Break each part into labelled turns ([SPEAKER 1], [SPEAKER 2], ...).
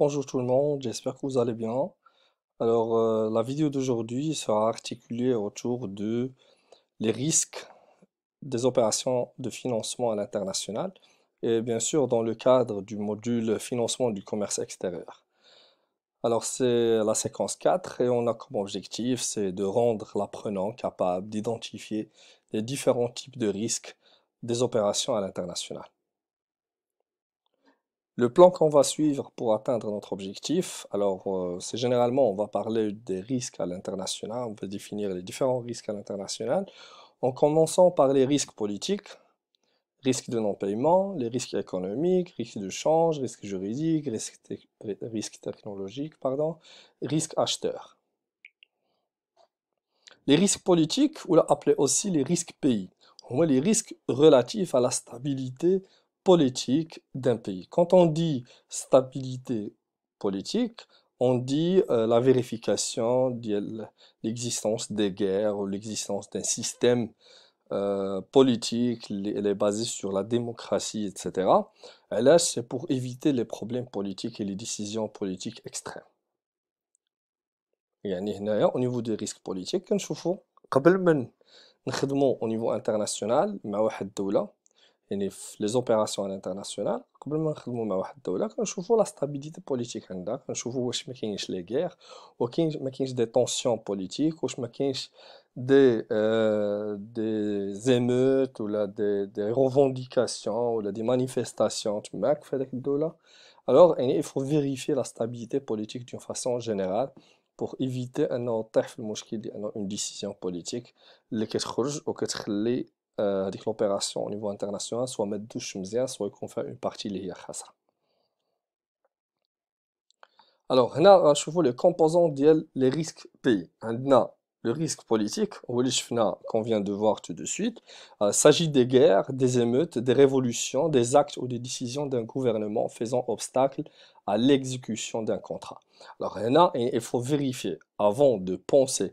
[SPEAKER 1] Bonjour tout le monde, j'espère que vous allez bien. Alors, euh, la vidéo d'aujourd'hui sera articulée autour de les risques des opérations de financement à l'international et bien sûr dans le cadre du module financement du commerce extérieur. Alors, c'est la séquence 4 et on a comme objectif, c'est de rendre l'apprenant capable d'identifier les différents types de risques des opérations à l'international. Le plan qu'on va suivre pour atteindre notre objectif, alors euh, c'est généralement on va parler des risques à l'international, on va définir les différents risques à l'international, en commençant par les risques politiques, risques de non-paiement, les risques économiques, risques de change, risques juridiques, risques, technologiques, pardon, risques acheteurs. Les risques politiques, ou appelé aussi les risques pays, on voit les risques relatifs à la stabilité politique d'un pays. Quand on dit stabilité politique, on dit euh, la vérification de l'existence des guerres ou l'existence d'un système euh, politique, elle est basée sur la démocratie, etc. Et là, c'est pour éviter les problèmes politiques et les décisions politiques extrêmes. au niveau des risques politiques كنشوفوا قبل من au niveau international مع واحد الدوله les opérations à l'international quand je vois la stabilité politique en là, quand je vois que maquignes les guerres ou que maquignes des tensions politiques ou que maquignes des euh, des émeutes ou des revendications ou des manifestations, Alors il faut vérifier la stabilité politique d'une façon générale pour éviter un autre une décision politique lequel truque ou euh, l'opération l'opération niveau international soit soit ما soit soit soit qu'on une partie partie à ça. Alors alors هنا غنشوفو لي كومبوزون ديال لي risques pays. Hein, le risque politique, qu'on vient de voir tout de suite, euh, s'agit des guerres, des émeutes, des révolutions, des actes ou des décisions d'un gouvernement faisant obstacle à l'exécution d'un contrat. Alors, il faut vérifier avant de penser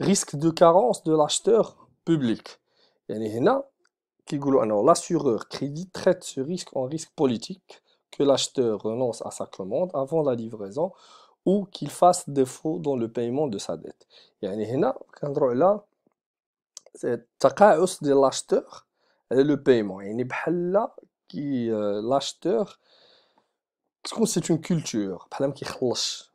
[SPEAKER 1] risque de carence de l'acheteur public l'assureur crédit traite ce risque en risque politique que l'acheteur renonce à sa commande avant la livraison ou qu'il fasse défaut dans le paiement de sa dette يعني هنا كنهضروا على التقاعس de l'acheteur et le paiement يعني بحال euh, l'acheteur c'est une culture qui qui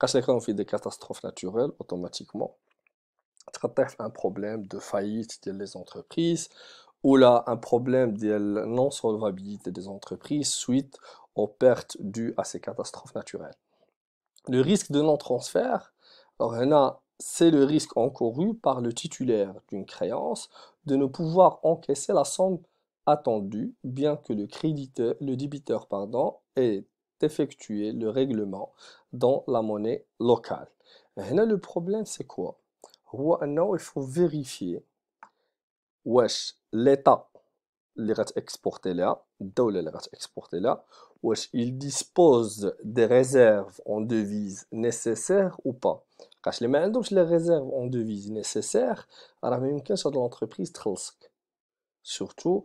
[SPEAKER 1] Quand on fait des catastrophes naturelles, automatiquement, on un problème de faillite des entreprises ou là un problème de non-solvabilité des entreprises suite aux pertes dues à ces catastrophes naturelles. Le risque de non-transfert, c'est le risque encouru par le titulaire d'une créance de ne pouvoir encaisser la somme attendue, bien que le, créditeur, le débiteur pardon, ait effectuer le règlement dans la monnaie locale. Maintenant, le problème c'est quoi il faut vérifier واش l'état les là, لها les rate exporté là. il dispose des réserves en devises nécessaires ou pas Quand les mains. Donc, les réserves en devises nécessaires la même question de l'entreprise Trusk. surtout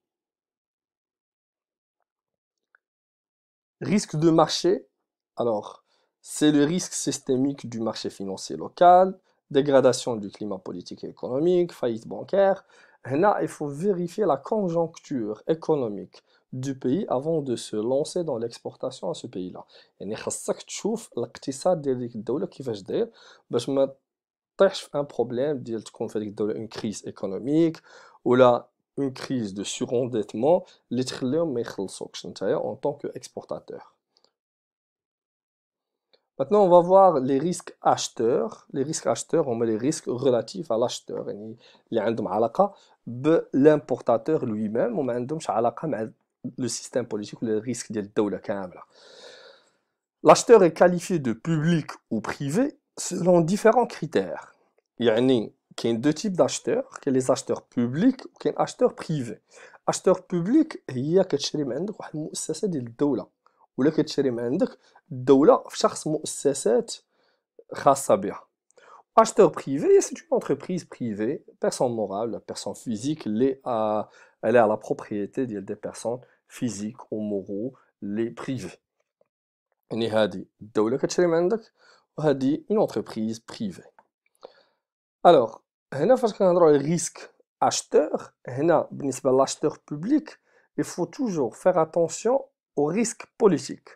[SPEAKER 1] Risque de marché, alors c'est le risque systémique du marché financier local, dégradation du climat politique et économique, faillite bancaire. Là, il faut vérifier la conjoncture économique du pays avant de se lancer dans l'exportation à ce pays-là. يعني خصك تشوف الاقتصاد ديال ديك الدولة كيفاش داير باش ما طيحش je un ديال تكون qu'on une crise économique ou une crise de surendettement les en tant qu'exportateur Maintenant, on va voir les risques acheteurs. Les risques acheteurs, on met les risques relatifs à l'acheteur. l'importateur alaka, de l'importateur lui-même on à علاقة مع le système politique ou les risques de la L'acheteur est qualifié de public ou privé selon différents critères qu'il y a deux types d'acheteurs, qu'il y a les acheteurs publics ou qu'il les acheteurs privés. Acheteur public, il y a que chez les ou une société de Ou là, que chez les société, grâce Acheteur privé, c'est une entreprise privée, personne morale, personne physique, elle a la propriété des personnes physiques ou moraux, les privées. Et il dit, que a une entreprise privée. Alors, هنا a كنهضروا l'acheteur public, il faut toujours faire attention au risque politique.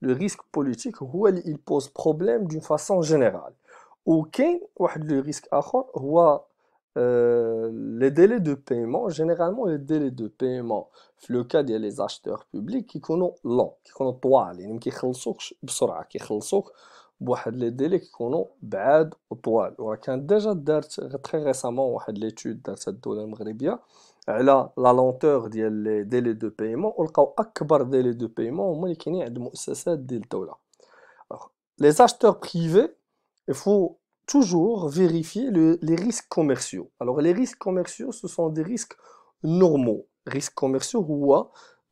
[SPEAKER 1] le risque politique où il pose problème d'une façon générale. Aucun le risque est les délais de paiement, généralement les délais de paiement, le cas des acheteurs publics qui connaissent l'an, qui connaissent toile, qui connaissent les délais qui est a déjà très récemment une l'étude dans cette zone du la lenteur des délais de paiement. les délais de paiement les Les acheteurs privés, il faut toujours vérifier les risques commerciaux. Les risques commerciaux, ce sont des risques normaux. Risques commerciaux où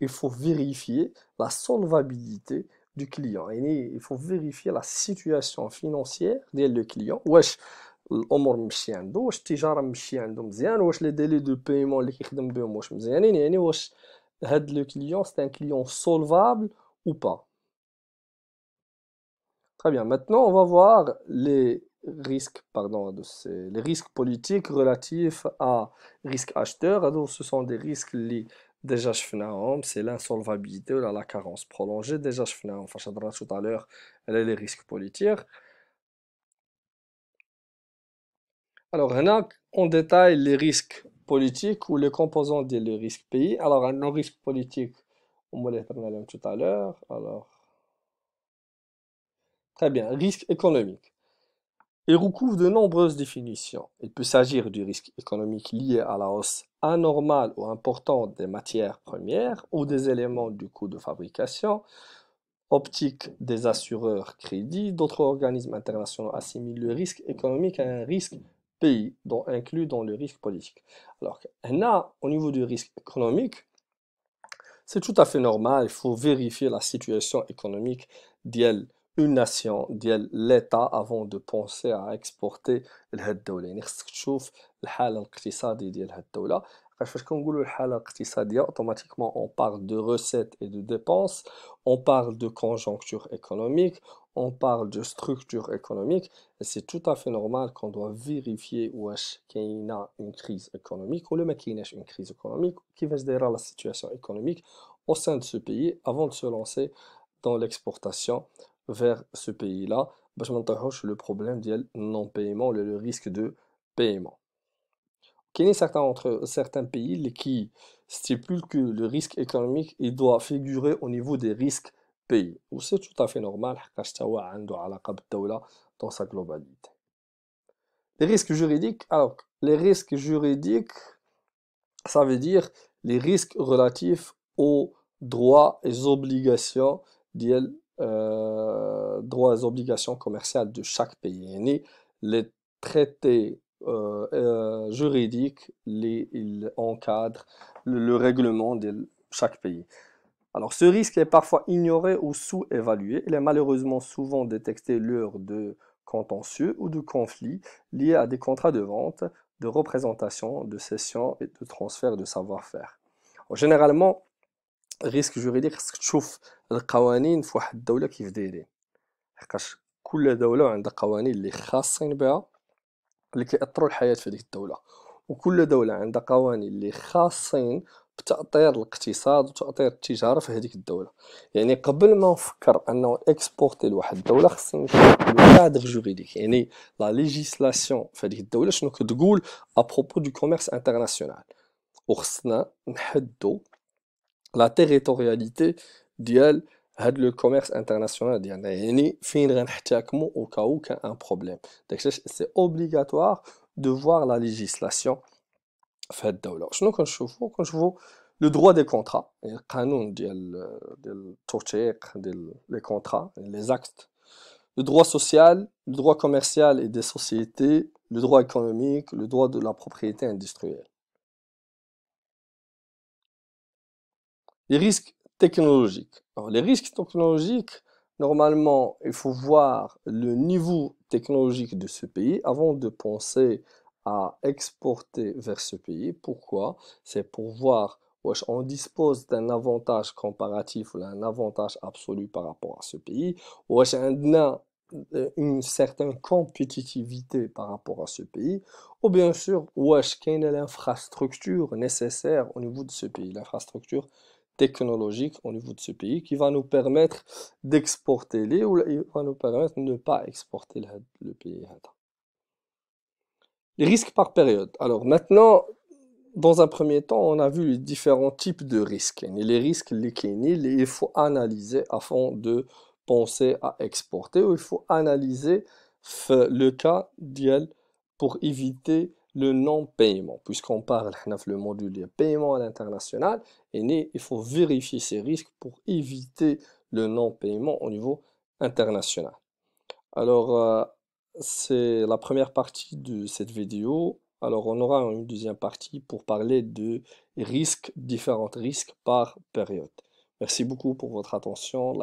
[SPEAKER 1] il faut vérifier la solvabilité du client. يعني il faut vérifier la situation financière ديال لو كليون واش الامور ماشي عنده واش التجاره ماشي عنده مزيان واش لي ديلي دو بايمون اللي كيخدم بهم واش مزيانين يعني واش هاد le client سي un client solvable ou pas. Très bien, maintenant on va voir les risques, pardon, de ces, les risques politiques relatifs à risque acheteur. Alors ce sont des risques liés déjà homme, c'est l'insolvabilité ou la carence prolongée déjà شفناهم le هضرنا tout à l'heure les risques politiques alors on détaille les risques politiques ou les composants des risques pays alors un risque politique on va les parler tout à l'heure alors très bien risque économique il recouvre de nombreuses définitions. Il peut s'agir du risque économique lié à la hausse anormal ou important des matières premières ou des éléments du coût de fabrication, optique des assureurs crédits, d'autres organismes internationaux assimilent le risque économique à un risque pays, dont inclus dans le risque politique. Alors a au niveau du risque économique, c'est tout à fait normal, il faut vérifier la situation économique d'elle une nation, l'état avant de penser à exporter le لهاد الدوله يعني خصك تشوف الحاله الاقتصادي ديال هاد الدوله خاطر فاش كنقولوا الحاله الاقتصاديه automatiquement on parle de recettes et de dépenses, on parle de conjoncture économique on parle de structure économique, c'est tout à fait normal qu'on doit vérifier où est-ce qu'il y a une crise économique, ou le mec a une crise économique, qui va se la situation économique au sein de ce pays avant de se lancer dans l'exportation vers ce pays-là le problème du non paiement le risque de paiement a certains entre certains pays qui stipulent que le risque économique il doit figurer au niveau des risques pays C'est tout à fait normal dans sa globalité les risques juridiques alors les risques juridiques ça veut dire les risques relatifs aux droits et obligations euh, droits et obligations commerciales de chaque pays. aîné, les traités euh, euh, juridiques les, encadrent le, le, règlement de chaque pays. Alors ce risque est parfois ignoré ou sous-évalué. Il est malheureusement souvent détecté lors de contentieux ou de conflits liés à des contrats de vente, de représentation, de cession et de transfert de savoir-faire. Généralement, ريسك جوريديك خاصك تشوف القوانين في واحد الدوله كيف دايرين حقاش كل دوله عندها قوانين اللي خاصين بها اللي كيأثروا الحياه في هذيك الدوله وكل دوله عندها قوانين اللي خاصين بتاطير الاقتصاد وتاطير التجاره في هذيك الدوله يعني قبل ما نفكر انه اكسبورتي لواحد الدوله خاصني نشوف الكادر جوريديك يعني لا ليجيسلاسيون في هذيك الدوله شنو كتقول ابروبو دو كوميرس انترناسيونال وخصنا نحدو la territorialité dial aide le commerce international dialna fin a un problème c'est obligatoire de voir la législation je دولة le droit des contrats euh, les contrats les actes le droit social le droit commercial et des sociétés le droit économique le droit de la propriété industrielle Les risques technologiques. Alors, les risques technologiques, normalement, il faut voir le niveau technologique de ce pays avant de penser à exporter vers ce pays. Pourquoi C'est pour voir si on dispose d'un avantage comparatif ou d'un avantage absolu par rapport à ce pays. si on a une certaine compétitivité par rapport à ce pays, ou bien sûr, y quelle est l'infrastructure nécessaire au niveau de ce pays, l'infrastructure technologique au niveau de ce pays qui va nous permettre d'exporter les ou va nous permettre ne pas exporter le, pays. Les risques par période. Alors maintenant, dans un premier temps, on a vu les différents types de risques. Et les risques lesquels il faut analyser afin de penser à exporter ou il faut analyser le cas d'IEL pour éviter le non-paiement. Puisqu'on parle le module de paiement à l'international, et il faut vérifier ces risques pour éviter le non-paiement au niveau international. Alors, euh, c'est la première partie de cette vidéo. Alors, on aura une deuxième partie pour parler de risques, différents risques par période. Merci beaucoup pour votre attention.